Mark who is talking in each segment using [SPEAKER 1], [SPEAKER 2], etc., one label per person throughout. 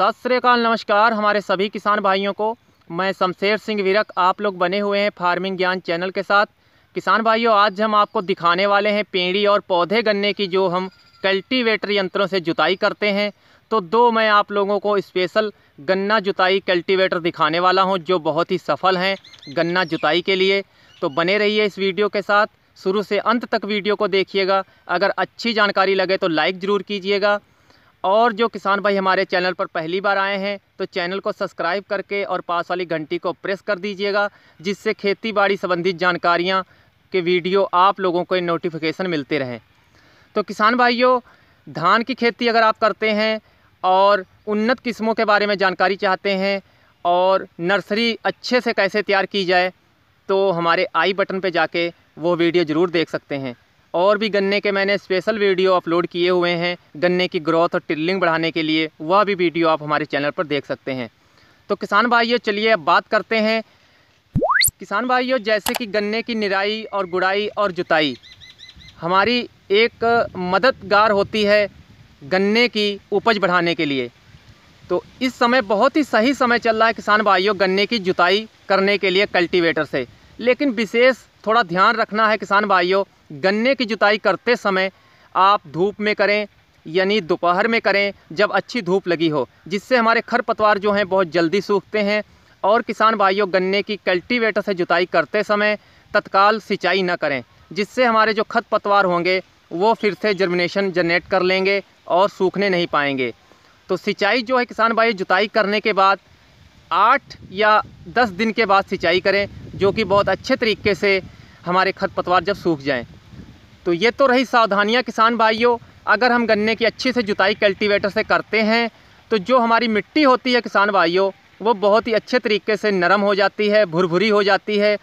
[SPEAKER 1] सत श्रीकाल नमस्कार हमारे सभी किसान भाइयों को मैं शमशेर सिंह विरक आप लोग बने हुए हैं फार्मिंग ज्ञान चैनल के साथ किसान भाइयों आज हम आपको दिखाने वाले हैं पेड़ी और पौधे गन्ने की जो हम कल्टीवेटर यंत्रों से जुताई करते हैं तो दो मैं आप लोगों को स्पेशल गन्ना जुताई कल्टीवेटर दिखाने वाला हूँ जो बहुत ही सफल हैं गन्ना जुताई के लिए तो बने रहिए इस वीडियो के साथ शुरू से अंत तक वीडियो को देखिएगा अगर अच्छी जानकारी लगे तो लाइक ज़रूर कीजिएगा और जो किसान भाई हमारे चैनल पर पहली बार आए हैं तो चैनल को सब्सक्राइब करके और पास वाली घंटी को प्रेस कर दीजिएगा जिससे खेती बाड़ी संबंधित जानकारियाँ के वीडियो आप लोगों को नोटिफिकेशन मिलते रहें तो किसान भाइयों धान की खेती अगर आप करते हैं और उन्नत किस्मों के बारे में जानकारी चाहते हैं और नर्सरी अच्छे से कैसे तैयार की जाए तो हमारे आई बटन पर जाके वो वीडियो ज़रूर देख सकते हैं और भी गन्ने के मैंने स्पेशल वीडियो अपलोड किए हुए हैं गन्ने की ग्रोथ और टिल्लिंग बढ़ाने के लिए वह भी वीडियो आप हमारे चैनल पर देख सकते हैं तो किसान भाइयों चलिए अब बात करते हैं किसान भाइयों जैसे कि गन्ने की निराई और गुड़ाई और जुताई हमारी एक मददगार होती है गन्ने की उपज बढ़ाने के लिए तो इस समय बहुत ही सही समय चल रहा है किसान भाइयों गन्ने की जुताई करने के लिए कल्टीवेटर से लेकिन विशेष थोड़ा ध्यान रखना है किसान भाइयों गन्ने की जुताई करते समय आप धूप में करें यानी दोपहर में करें जब अच्छी धूप लगी हो जिससे हमारे खरपतवार जो हैं बहुत जल्दी सूखते हैं और किसान भाइयों गन्ने की कल्टीवेटर से जुताई करते समय तत्काल सिंचाई न करें जिससे हमारे जो खत पतवार होंगे वो फिर से जर्मिनेशन जनरेट कर लेंगे और सूखने नहीं पाएंगे तो सिंचाई जो है किसान भाई जुताई करने के बाद आठ या दस दिन के बाद सिंचाई करें जो कि बहुत अच्छे तरीके से हमारे खरपतवार जब सूख जाएँ तो ये तो रही सावधानियाँ किसान भाइयों अगर हम गन्ने की अच्छी से जुताई कल्टीवेटर से करते हैं तो जो हमारी मिट्टी होती है किसान भाइयों वो बहुत ही अच्छे तरीके से नरम हो जाती है भुरभुरी हो जाती है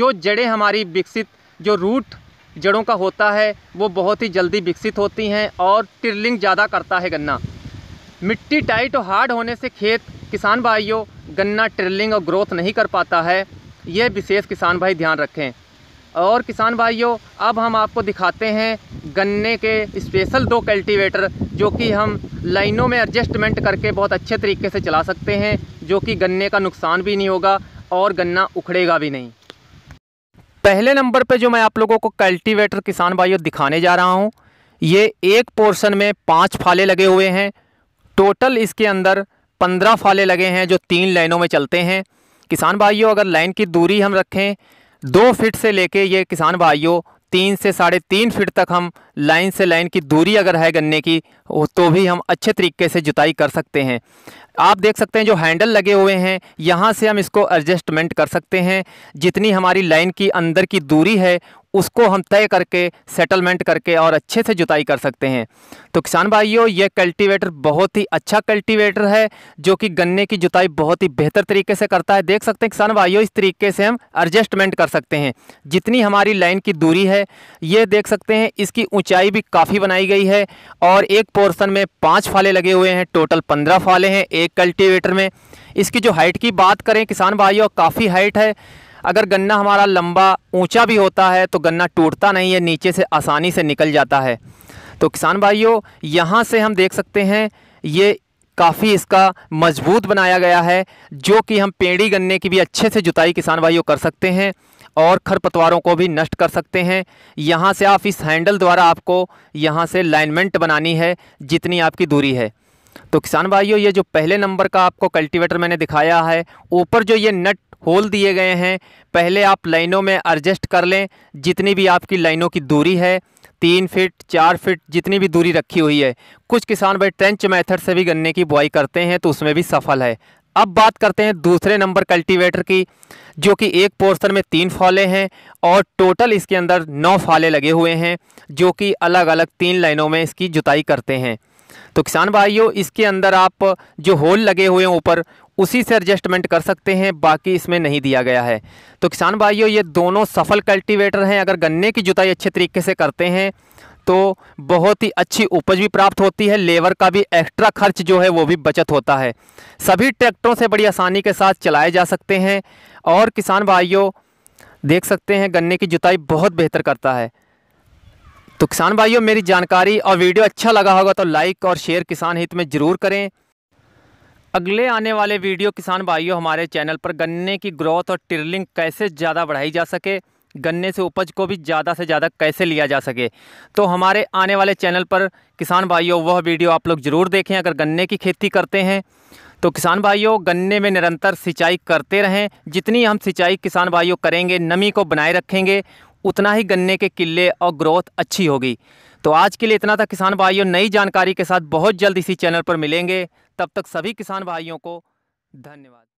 [SPEAKER 1] जो जड़ें हमारी विकसित जो रूट जड़ों का होता है वो बहुत ही जल्दी विकसित होती हैं और टिरलिंग ज़्यादा करता है गन्ना मिट्टी टाइट और हार्ड होने से खेत किसान भाइयों गन्ना ट्रिलिंग और ग्रोथ नहीं कर पाता है ये विशेष किसान भाई ध्यान रखें और किसान भाइयों अब हम आपको दिखाते हैं गन्ने के स्पेशल दो कल्टीवेटर जो कि हम लाइनों में एडजस्टमेंट करके बहुत अच्छे तरीके से चला सकते हैं जो कि गन्ने का नुकसान भी नहीं होगा और गन्ना उखड़ेगा भी नहीं पहले नंबर पे जो मैं आप लोगों को कल्टीवेटर किसान भाइयों दिखाने जा रहा हूँ ये एक पोर्शन में पाँच फाले लगे हुए हैं टोटल इसके अंदर पंद्रह फाले लगे हैं जो तीन लाइनों में चलते हैं किसान भाइयों अगर लाइन की दूरी हम रखें दो फिट से लेके ये किसान भाइयों तीन से साढ़े तीन फिट तक हम लाइन से लाइन की दूरी अगर है गन्ने की तो भी हम अच्छे तरीके से जुताई कर सकते हैं आप देख सकते हैं जो हैंडल लगे हुए हैं यहाँ से हम इसको एडजस्टमेंट कर सकते हैं जितनी हमारी लाइन की अंदर की दूरी है उसको हम तय करके सेटलमेंट करके और अच्छे से जुताई कर सकते हैं तो किसान भाइयों यह कल्टीवेटर बहुत ही अच्छा कल्टीवेटर है जो कि गन्ने की जुताई बहुत ही बेहतर तरीके से करता है देख सकते हैं किसान भाइयों इस तरीके से हम एडजस्टमेंट कर सकते हैं जितनी हमारी लाइन की दूरी है ये देख सकते हैं इसकी ऊँचाई भी काफ़ी बनाई गई है और एक पोर्सन में पाँच फाले लगे हुए हैं टोटल पंद्रह फाले हैं एक कल्टीवेटर में इसकी जो हाइट की बात करें किसान भाइयों काफ़ी हाइट है अगर गन्ना हमारा लंबा ऊंचा भी होता है तो गन्ना टूटता नहीं है नीचे से आसानी से निकल जाता है तो किसान भाइयों यहाँ से हम देख सकते हैं ये काफ़ी इसका मजबूत बनाया गया है जो कि हम पेड़ी गन्ने की भी अच्छे से जुताई किसान भाइयों कर सकते हैं और खरपतवारों को भी नष्ट कर सकते हैं यहाँ से आप इस हैंडल द्वारा आपको यहाँ से लाइनमेंट बनानी है जितनी आपकी दूरी है तो किसान भाइयों ये जो पहले नंबर का आपको कल्टीवेटर मैंने दिखाया है ऊपर जो ये नट होल दिए गए हैं पहले आप लाइनों में एडजस्ट कर लें जितनी भी आपकी लाइनों की दूरी है तीन फिट चार फिट जितनी भी दूरी रखी हुई है कुछ किसान भाई ट्रेंच मेथड से भी गन्ने की बुआई करते हैं तो उसमें भी सफल है अब बात करते हैं दूसरे नंबर कल्टीवेटर की जो कि एक पोर्शन में तीन फाले हैं और टोटल इसके अंदर नौ फाले लगे हुए हैं जो कि अलग अलग तीन लाइनों में इसकी जुताई करते हैं तो किसान भाइयों इसके अंदर आप जो होल लगे हुए हैं ऊपर उसी से एडजस्टमेंट कर सकते हैं बाकी इसमें नहीं दिया गया है तो किसान भाइयों ये दोनों सफल कल्टीवेटर हैं अगर गन्ने की जुताई अच्छे तरीके से करते हैं तो बहुत ही अच्छी उपज भी प्राप्त होती है लेबर का भी एक्स्ट्रा खर्च जो है वो भी बचत होता है सभी ट्रैक्टरों से बड़ी आसानी के साथ चलाए जा सकते हैं और किसान भाइयों देख सकते हैं गन्ने की जुताई बहुत बेहतर करता है तो किसान भाइयों मेरी जानकारी और वीडियो अच्छा लगा होगा तो लाइक और शेयर किसान हित में ज़रूर करें अगले आने वाले वीडियो किसान भाइयों हमारे चैनल पर गन्ने की ग्रोथ और टिरलिंग कैसे ज़्यादा बढ़ाई जा सके गन्ने से उपज को भी ज़्यादा से ज़्यादा कैसे लिया जा सके तो हमारे आने वाले चैनल पर किसान भाइयों वह वीडियो आप लोग ज़रूर देखें अगर गन्ने की खेती करते हैं तो किसान भाइयों गन्ने में निरंतर सिंचाई करते रहें जितनी हम सिंचाई किसान भाइयों करेंगे नमी को बनाए रखेंगे उतना ही गन्ने के किले और ग्रोथ अच्छी होगी तो आज के लिए इतना था किसान भाइयों नई जानकारी के साथ बहुत जल्द इसी चैनल पर मिलेंगे तब तक सभी किसान भाइयों को धन्यवाद